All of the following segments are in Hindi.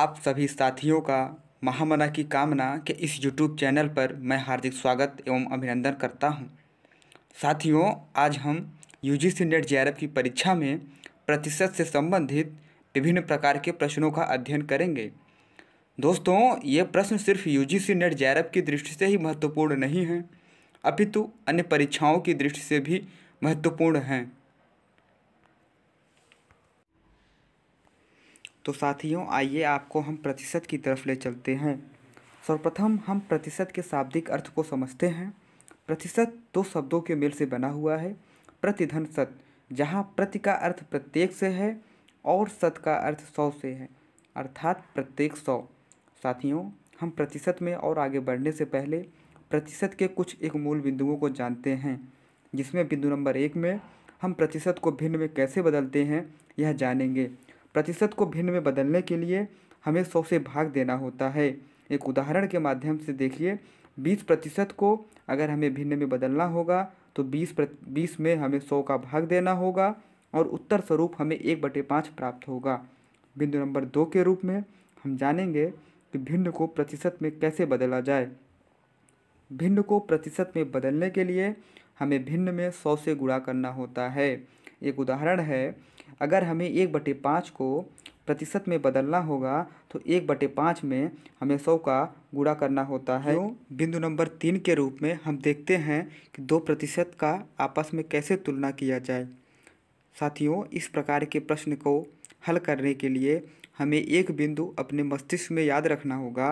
आप सभी साथियों का महामना की कामना के इस यूट्यूब चैनल पर मैं हार्दिक स्वागत एवं अभिनंदन करता हूं। साथियों आज हम यू जी सी नेट जे की परीक्षा में प्रतिशत से संबंधित विभिन्न प्रकार के प्रश्नों का अध्ययन करेंगे दोस्तों ये प्रश्न सिर्फ यू जी सी नेट जे की दृष्टि से ही महत्वपूर्ण नहीं हैं अपितु अन्य परीक्षाओं की दृष्टि से भी महत्वपूर्ण हैं तो साथियों आइए आपको हम प्रतिशत की तरफ ले चलते हैं सर्वप्रथम हम प्रतिशत के शाब्दिक अर्थ को समझते हैं प्रतिशत दो शब्दों के मेल से बना हुआ है प्रतिधन सत जहाँ प्रति का अर्थ प्रत्येक से है और सत का अर्थ सौ से है अर्थात प्रत्येक सौ साथियों हम प्रतिशत में और आगे बढ़ने से पहले प्रतिशत के कुछ एक मूल बिंदुओं को जानते हैं जिसमें बिंदु नंबर एक में हम प्रतिशत को भिन्न में कैसे बदलते हैं यह जानेंगे प्रतिशत को भिन्न में बदलने के लिए हमें सौ से भाग देना होता है एक उदाहरण के माध्यम से देखिए बीस प्रतिशत को अगर हमें भिन्न में बदलना होगा तो बीस बीस में हमें सौ का भाग देना होगा और उत्तर स्वरूप हमें एक बटे पाँच प्राप्त होगा बिंदु नंबर दो के रूप में हम जानेंगे कि भिन्न को प्रतिशत में कैसे बदला जाए भिन्न को प्रतिशत में बदलने के लिए हमें भिन्न में सौ से गुणा करना होता है एक उदाहरण है अगर हमें एक बटे पाँच को प्रतिशत में बदलना होगा तो एक बटे पाँच में हमें सौ का गुणा करना होता है तो बिंदु नंबर तीन के रूप में हम देखते हैं कि दो प्रतिशत का आपस में कैसे तुलना किया जाए साथियों इस प्रकार के प्रश्न को हल करने के लिए हमें एक बिंदु अपने मस्तिष्क में याद रखना होगा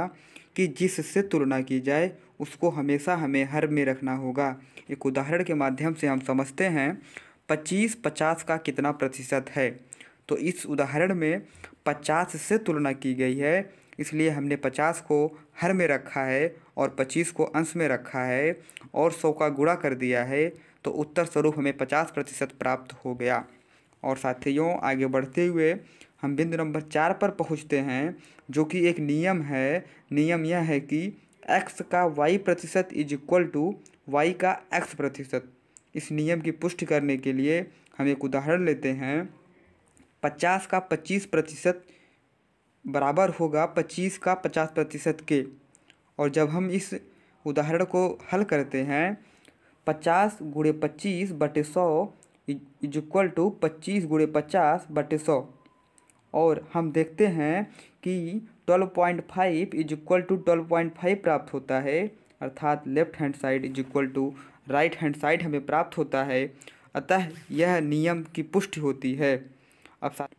कि जिससे तुलना की जाए उसको हमेशा हमें हर में रखना होगा एक उदाहरण के माध्यम से हम समझते हैं पच्चीस पचास का कितना प्रतिशत है तो इस उदाहरण में पचास से तुलना की गई है इसलिए हमने पचास को हर में रखा है और पच्चीस को अंश में रखा है और सौ का गुणा कर दिया है तो उत्तर स्वरूप हमें पचास प्रतिशत प्राप्त हो गया और साथियों आगे बढ़ते हुए हम बिंदु नंबर चार पर पहुंचते हैं जो कि एक नियम है नियम यह है कि एक्स का वाई प्रतिशत इज इक्वल टू वाई का एक्स प्रतिशत इस नियम की पुष्टि करने के लिए हम एक उदाहरण लेते हैं पचास का पच्चीस प्रतिशत बराबर होगा पच्चीस का पचास प्रतिशत के और जब हम इस उदाहरण को हल करते हैं पचास गुड़े पच्चीस बटे सौ इज इक्वल टू पच्चीस गुड़े पचास बटे सौ और हम देखते हैं कि twelve point five is equal to twelve point five प्राप्त होता है अर्थात left hand side is equal to right hand side हमें प्राप्त होता है अतः यह नियम की पुष्टि होती है अब साथ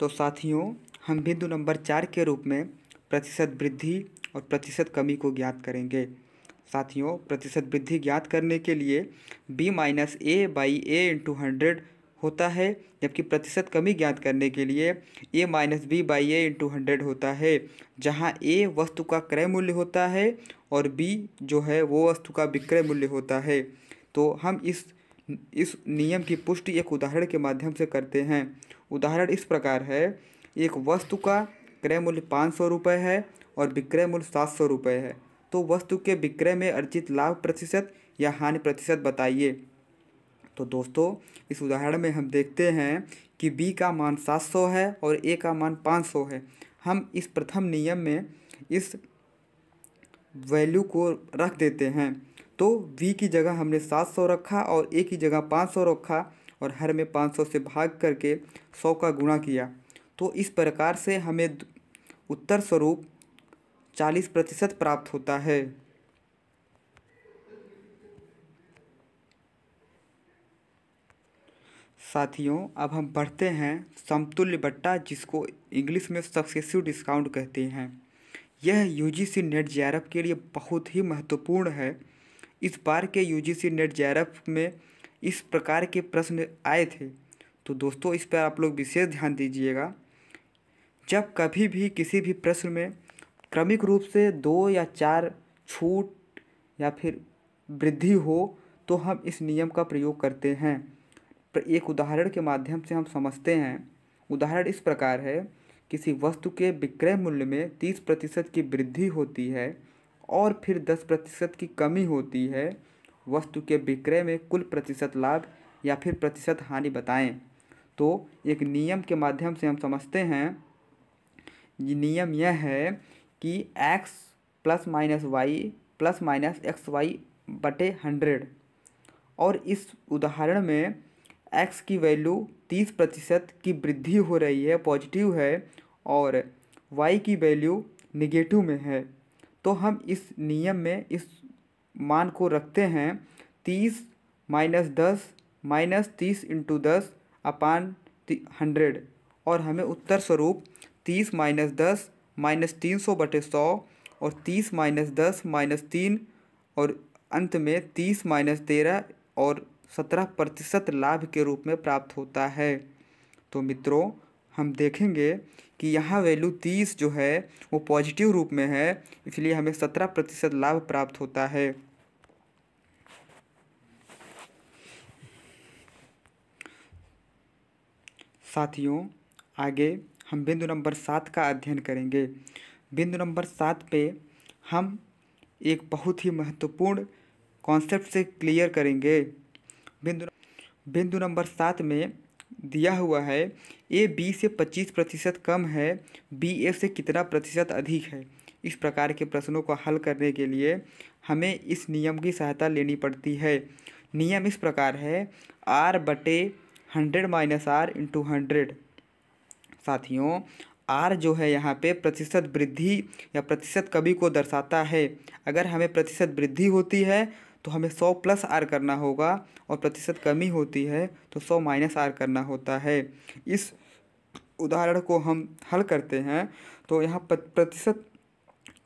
तो साथियों हम बिंदु नंबर चार के रूप में प्रतिशत वृद्धि और प्रतिशत कमी को ज्ञात करेंगे साथियों प्रतिशत वृद्धि ज्ञात करने के लिए b minus A by A into hundred होता है जबकि प्रतिशत कमी ज्ञात करने के लिए A minus B by A into hundred होता है जहाँ ए वस्तु का क्रय मूल्य होता है और बी जो है वो वस्तु का विक्रय मूल्य होता है तो हम इस इस नियम की पुष्टि एक उदाहरण के माध्यम से करते हैं उदाहरण इस प्रकार है एक वस्तु का क्रय मूल्य पाँच सौ रुपये है और विक्रय मूल्य सात सौ रुपये है तो वस्तु के विक्रय में अर्जित लाभ प्रतिशत या हानि प्रतिशत बताइए तो दोस्तों इस उदाहरण में हम देखते हैं कि बी का मान सात सौ है और ए का मान पाँच सौ है हम इस प्रथम नियम में इस वैल्यू को रख देते हैं तो वी की जगह हमने सात सौ रखा और ए की जगह पाँच सौ रखा और हर में पाँच सौ से भाग करके सौ का गुणा किया तो इस प्रकार से हमें उत्तर स्वरूप चालीस प्रतिशत प्राप्त होता है साथियों अब हम बढ़ते हैं समतुल्य बट्टा जिसको इंग्लिश में सक्सेसिव डिस्काउंट कहते हैं यह यू जी सी नेट जे के लिए बहुत ही महत्वपूर्ण है इस बार के यू जी सी नेट जे में इस प्रकार के प्रश्न आए थे तो दोस्तों इस पर आप लोग विशेष ध्यान दीजिएगा जब कभी भी किसी भी प्रश्न में क्रमिक रूप से दो या चार छूट या फिर वृद्धि हो तो हम इस नियम का प्रयोग करते हैं एक उदाहरण के माध्यम से हम समझते हैं उदाहरण इस प्रकार है किसी वस्तु के विक्रय मूल्य में तीस प्रतिशत की वृद्धि होती है और फिर दस प्रतिशत की कमी होती है वस्तु के विक्रय में कुल प्रतिशत लाभ या फिर प्रतिशत हानि बताएं तो एक नियम के माध्यम से हम समझते हैं नियम यह है कि x plus minus Y plus minus X Y बटे हंड्रेड और इस उदाहरण में एक्स की वैल्यू तीस प्रतिशत की वृद्धि हो रही है पॉजिटिव है और वाई की वैल्यू निगेटिव में है तो हम इस नियम में इस मान को रखते हैं तीस माइनस दस माइनस तीस इंटू दस अपान हंड्रेड और हमें उत्तर स्वरूप तीस माइनस दस माइनस तीन सौ बटे सौ और तीस माइनस दस माइनस तीन और अंत में तीस माइनस तेरह और सत्रह प्रतिशत लाभ के रूप में प्राप्त होता है तो मित्रों हम देखेंगे कि यहाँ वैल्यू तीस जो है वो पॉजिटिव रूप में है इसलिए हमें सत्रह प्रतिशत लाभ प्राप्त होता है साथियों आगे हम बिंदु नंबर सात का अध्ययन करेंगे बिंदु नंबर सात पे हम एक बहुत ही महत्वपूर्ण कॉन्सेप्ट से क्लियर करेंगे बिंदु बिंदु नंबर सात में दिया हुआ है ए बी से पच्चीस प्रतिशत कम है बी ए से कितना प्रतिशत अधिक है इस प्रकार के प्रश्नों को हल करने के लिए हमें इस नियम की सहायता लेनी पड़ती है नियम इस प्रकार है आर बटे hundred minus R into hundred साथियों आर जो है यहाँ पे प्रतिशत वृद्धि या प्रतिशत कमी को दर्शाता है अगर हमें प्रतिशत वृद्धि होती है तो हमें सौ प्लस आर करना होगा और प्रतिशत कमी होती है तो सौ माइनस आर करना होता है इस उदाहरण को हम हल करते हैं तो यहाँ प्रतिशत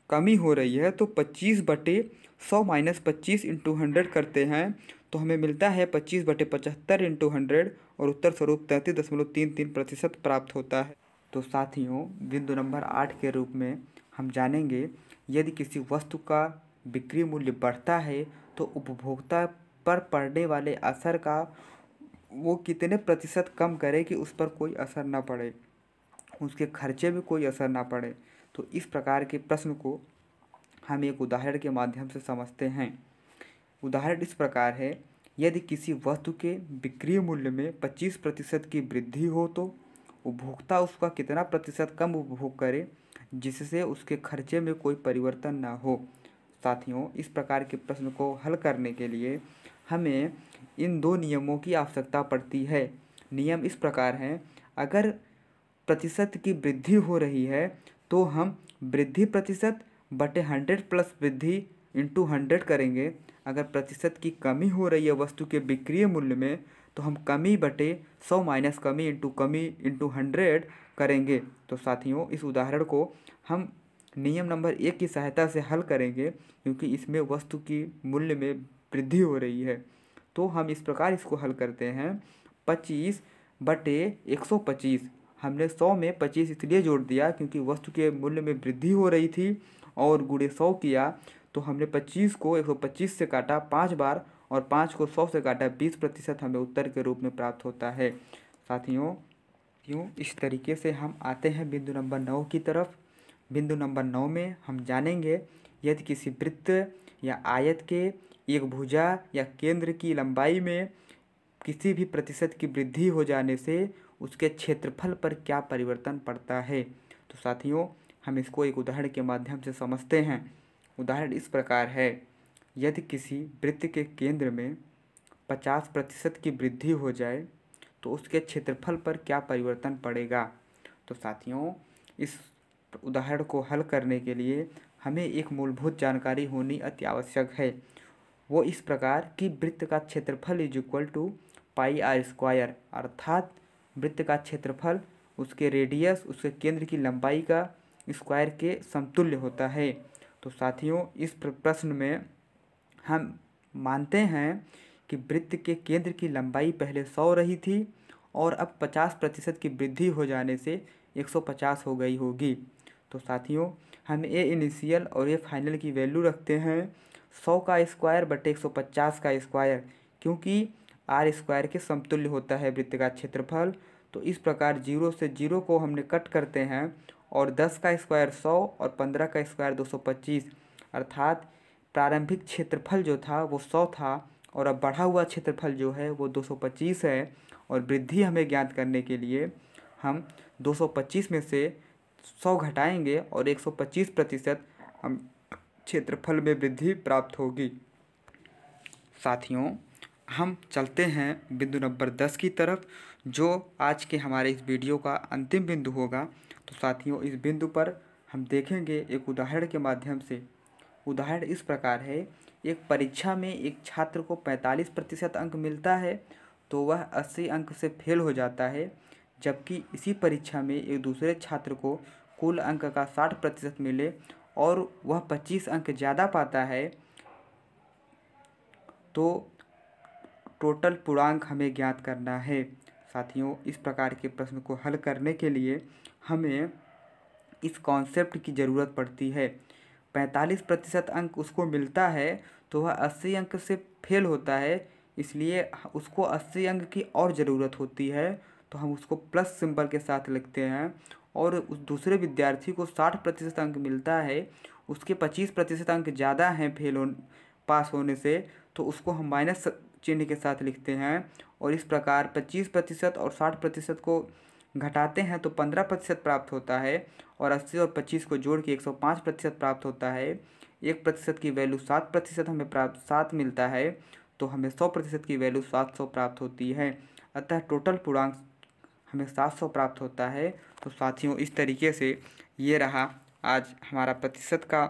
कमी हो रही है तो पच्चीस बटे सौ माइनस पच्चीस इंटू हंड्रेड करते हैं तो हमें मिलता है पच्चीस बटे पचहत्तर इंटू हंड्रेड और उत्तर स्वरूप तैंतीस दशमलव तीन तीन प्रतिशत प्राप्त होता है तो साथियों बिंदु नंबर आठ के रूप में हम जानेंगे यदि किसी वस्तु का बिक्री मूल्य बढ़ता है तो उपभोक्ता पर पड़ने वाले असर का वो कितने प्रतिशत कम करे कि उस पर कोई असर ना पड़े उसके खर्चे में कोई असर ना पड़े तो इस प्रकार के प्रश्न को हम एक उदाहरण के माध्यम से समझते हैं उदाहरण इस प्रकार है यदि किसी वस्तु के बिक्री मूल्य में 25 प्रतिशत की वृद्धि हो तो उपभोक्ता उसका कितना प्रतिशत कम उपभोग करे जिससे उसके खर्चे में कोई परिवर्तन ना हो साथियों इस प्रकार के प्रश्न को हल करने के लिए हमें इन दो नियमों की आवश्यकता पड़ती है नियम इस प्रकार हैं अगर प्रतिशत की वृद्धि हो रही है तो हम वृद्धि प्रतिशत बटे हंड्रेड प्लस वृद्धि इंटू हंड्रेड करेंगे अगर प्रतिशत की कमी हो रही है वस्तु के बिक्रिय मूल्य में तो हम कमी बटे सौ माइनस कमी इंटू कमी इंटू हंड्रेड करेंगे तो साथियों इस उदाहरण को हम नियम नंबर एक की सहायता से हल करेंगे क्योंकि इसमें वस्तु की मूल्य में वृद्धि हो रही है तो हम इस प्रकार इसको हल करते हैं पच्चीस बटे एक सौ पच्चीस हमने सौ में पच्चीस इसलिए जोड़ दिया क्योंकि वस्तु के मूल्य में वृद्धि हो रही थी और गुड़े सौ किया तो हमने पच्चीस को एक सौ पच्चीस से काटा पाँच बार और पाँच को सौ से काटा बीस प्रतिशत हमें उत्तर के रूप में प्राप्त होता है साथियों क्यों इस तरीके से हम आते हैं बिंदु नंबर नौ की तरफ बिंदु नंबर नौ में हम जानेंगे यदि किसी वृत्त या आयत के एक भुजा या केंद्र की लंबाई में किसी भी प्रतिशत की वृद्धि हो जाने से उसके क्षेत्रफल पर क्या परिवर्तन पड़ता है तो साथियों हम इसको एक उदाहरण के माध्यम से समझते हैं उदाहरण इस प्रकार है यदि किसी वृत्त के केंद्र में पचास प्रतिशत की वृद्धि हो जाए तो उसके क्षेत्रफल पर क्या परिवर्तन पड़ेगा तो साथियों इस उदाहरण को हल करने के लिए हमें एक मूलभूत जानकारी होनी अति आवश्यक है वो इस प्रकार कि वृत्त का क्षेत्रफल is equal to pi r square अर्थात वृत्त का क्षेत्रफल उसके रेडियस उसके केंद्र की लंबाई का स्क्वायर के समतुल्य होता है तो साथियों इस प्रश्न में हम मानते हैं कि वृत्त के केंद्र की लंबाई पहले सौ रही थी और अब पचास प्रतिशत की वृद्धि हो जाने से एक सौ पचास हो गई होगी तो साथियों हम ए इनिशियल और ए फाइनल की वैल्यू रखते हैं सौ का स्क्वायर बटे एक सौ पचास का स्क्वायर क्योंकि आर स्क्वायर के समतुल्य होता है वृत्त का क्षेत्रफल तो इस प्रकार जीरो से जीरो को हमने कट करते हैं और दस का स्क्वायर सौ और पंद्रह का स्क्वायर दो सौ पच्चीस अर्थात प्रारंभिक क्षेत्रफल जो था वो सौ था और अब बढ़ा हुआ क्षेत्रफल जो है वो दो सौ पच्चीस है और वृद्धि हमें ज्ञात करने के लिए हम दो सौ पच्चीस में से सौ घटाएंगे और एक सौ पच्चीस प्रतिशत हम क्षेत्रफल में वृद्धि प्राप्त होगी साथियों हम चलते हैं बिंदु नंबर दस की तरफ जो आज के हमारे इस वीडियो का अंतिम बिंदु होगा तो साथियों इस बिंदु पर हम देखेंगे एक उदाहरण के माध्यम से उदाहरण इस प्रकार है एक परीक्षा में एक छात्र को पैंतालीस प्रतिशत अंक मिलता है तो वह अस्सी अंक से फेल हो जाता है जबकि इसी परीक्षा में एक दूसरे छात्र को कुल अंक का साठ प्रतिशत मिले और वह पच्चीस अंक ज़्यादा पाता है तो टोटल पूर्णांक हमें ज्ञात करना है साथियों इस प्रकार के प्रश्न को हल करने के लिए हमें इस कॉन्सेप्ट की ज़रूरत पड़ती है पैंतालीस प्रतिशत अंक उसको मिलता है तो वह अस्सी अंक से फेल होता है इसलिए उसको अस्सी अंक की और ज़रूरत होती है तो हम उसको प्लस सिंबल के साथ लिखते हैं और उस दूसरे विद्यार्थी को साठ प्रतिशत अंक मिलता है उसके पच्चीस प्रतिशत अंक ज़्यादा हैं फेल हो पास होने से तो उसको हम माइनस चिन्ह के साथ लिखते हैं और इस प्रकार पच्चीस प्रतिशत और साठ प्रतिशत को घटाते हैं तो पंद्रह प्रतिशत प्राप्त होता है और अस्सी और पच्चीस को जोड़ के एक सौ पाँच प्रतिशत प्राप्त होता है एक प्रतिशत की वैल्यू सात प्रतिशत हमें प्राप्त सात मिलता है तो हमें सौ प्रतिशत की वैल्यू सात सौ प्राप्त होती है अतः टोटल पूर्णांक हमें सात सौ प्राप्त होता है तो साथियों इस तरीके से ये रहा आज हमारा प्रतिशत का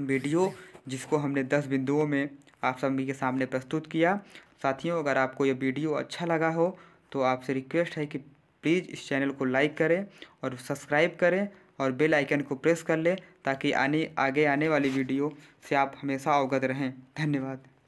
वीडियो जिसको हमने दस बिंदुओं में आप सभी के सामने प्रस्तुत किया साथियों अगर आपको ये वीडियो अच्छा लगा हो तो आपसे रिक्वेस्ट है कि प्लीज़ इस चैनल को लाइक करें और सब्सक्राइब करें और बेल आइकन को प्रेस कर लें ताकि आने आगे आने वाली वीडियो से आप हमेशा अवगत रहें धन्यवाद